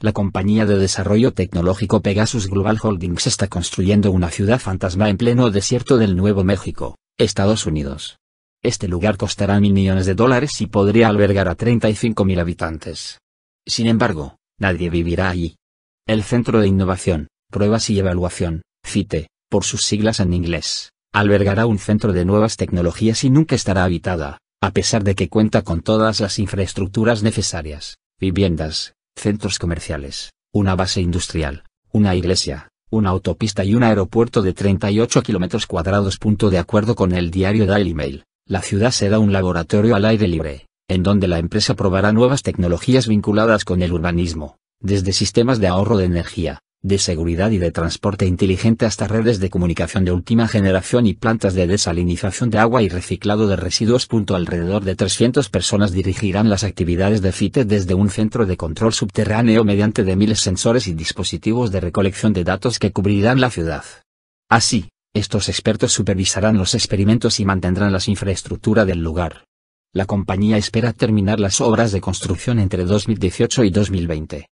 La compañía de desarrollo tecnológico Pegasus Global Holdings está construyendo una ciudad fantasma en pleno desierto del Nuevo México, Estados Unidos. Este lugar costará mil millones de dólares y podría albergar a mil habitantes. Sin embargo, nadie vivirá allí. El Centro de Innovación, Pruebas y Evaluación, CITE, por sus siglas en inglés, albergará un centro de nuevas tecnologías y nunca estará habitada, a pesar de que cuenta con todas las infraestructuras necesarias, viviendas, centros comerciales, una base industrial, una iglesia, una autopista y un aeropuerto de 38 kilómetros cuadrados. De acuerdo con el diario Daily Mail, la ciudad será un laboratorio al aire libre, en donde la empresa probará nuevas tecnologías vinculadas con el urbanismo, desde sistemas de ahorro de energía, de seguridad y de transporte inteligente hasta redes de comunicación de última generación y plantas de desalinización de agua y reciclado de residuos. Alrededor de 300 personas dirigirán las actividades de FITE desde un centro de control subterráneo mediante de miles sensores y dispositivos de recolección de datos que cubrirán la ciudad. Así, estos expertos supervisarán los experimentos y mantendrán las infraestructura del lugar. La compañía espera terminar las obras de construcción entre 2018 y 2020.